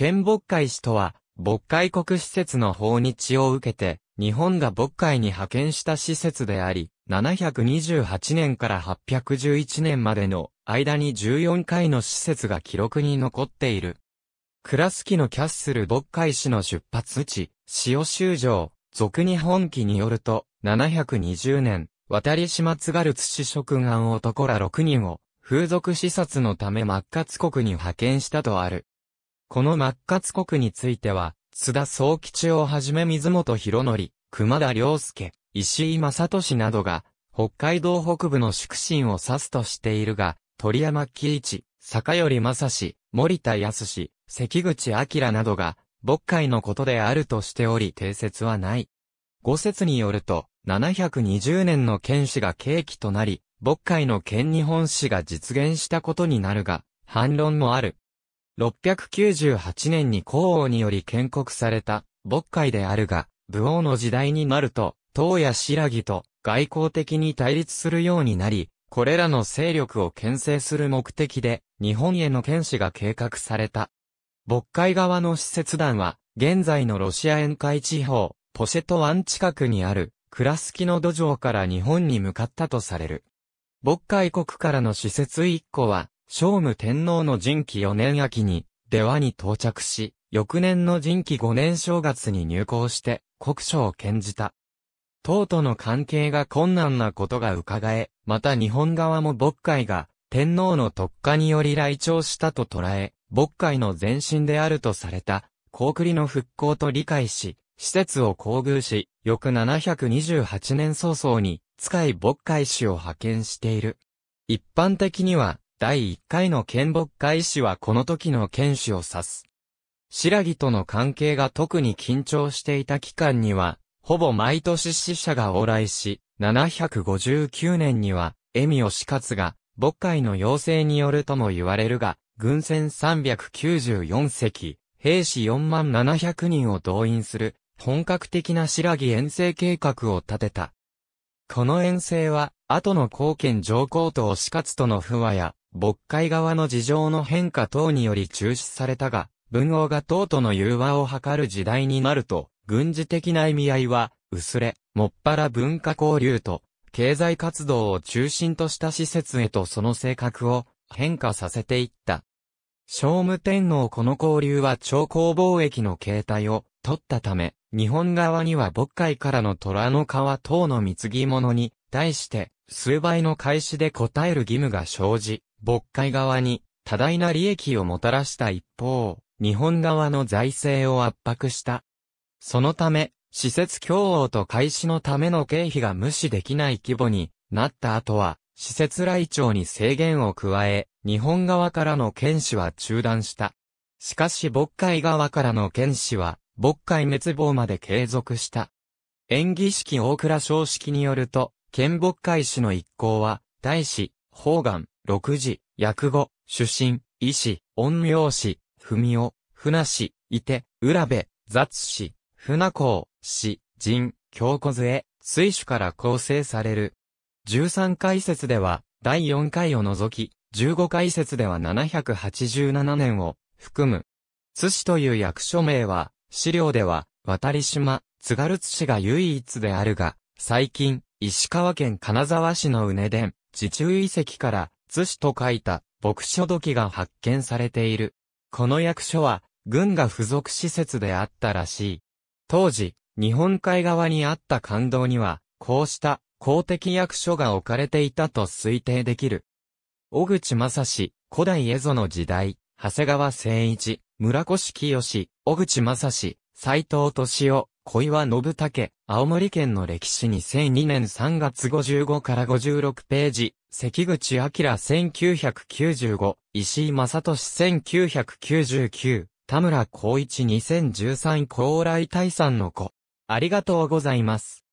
県渤海市とは、渤海国施設の訪日を受けて、日本が渤海に派遣した施設であり、728年から811年までの間に14回の施設が記録に残っている。倉敷のキャッスル渤海市の出発地、塩州城、俗日本記によると、720年、渡り島津軽津市職願男ら6人を、風俗視察のため末活国に派遣したとある。この末活国については、津田総吉をはじめ水本博則、熊田良介、石井正俊などが、北海道北部の宿心を指すとしているが、鳥山喜一、坂寄正史、森田康関口明などが、牧会のことであるとしており定説はない。五説によると、720年の剣士が契機となり、牧会の剣日本史が実現したことになるが、反論もある。698年に皇王により建国された、牧会であるが、武王の時代になると、唐や新木と外交的に対立するようになり、これらの勢力を牽制する目的で、日本への剣士が計画された。渤海側の使節団は、現在のロシア沿海地方、ポシェト湾近くにある、クラスキの土壌から日本に向かったとされる。渤海国からの施設一個は、聖武天皇の人気4年秋に、出羽に到着し、翌年の人気5年正月に入港して、国書を献じた。党との関係が困難なことが伺え、また日本側も牧会が、天皇の特化により来庁したと捉え、牧会の前身であるとされた、高栗の復興と理解し、施設を厚遇し、翌728年早々に、使い牧会市を派遣している。一般的には、第1回の剣牧会史はこの時の剣士を指す。白木との関係が特に緊張していた期間には、ほぼ毎年死者が往来し、759年には、エミオ死活が、牧会の要請によるとも言われるが、軍船394隻、兵士4万700人を動員する、本格的な白木遠征計画を立てた。この遠征は、後の後見上皇と死活との不和や、渤海側の事情の変化等により中止されたが、文王が党との融和を図る時代になると、軍事的な意味合いは、薄れ、もっぱら文化交流と、経済活動を中心とした施設へとその性格を変化させていった。聖武天皇この交流は超高貿易の形態を取ったため、日本側には渤海からの虎の皮等の貢ぎ物に対して、数倍の開始で答える義務が生じ、渤海側に多大な利益をもたらした一方、日本側の財政を圧迫した。そのため、施設競合と開始のための経費が無視できない規模になった後は、施設来庁に制限を加え、日本側からの検視は中断した。しかし渤海側からの検視は、渤海滅亡まで継続した。演技式大倉正式によると、剣牧会士の一行は、大師、方願、六次、薬語、主神、医師、恩陽師、文雄、船師、伊手、浦部、雑師、船公、師、人、京小杖、水主から構成される。13解説では、第4回を除き、15解説では787年を含む。津市という役所名は、資料では、渡島、津軽津市が唯一であるが、最近、石川県金沢市の畝殿、地中遺跡から、津市と書いた、牧書土器が発見されている。この役所は、軍が付属施設であったらしい。当時、日本海側にあった感動には、こうした公的役所が置かれていたと推定できる。小口正史、古代蝦夷の時代、長谷川誠一、村越清、小口正史、斎藤敏夫、小岩信武、青森県の歴史2002年3月55から56ページ、関口明1995、石井正俊1999、田村光一2013高麗大山の子。ありがとうございます。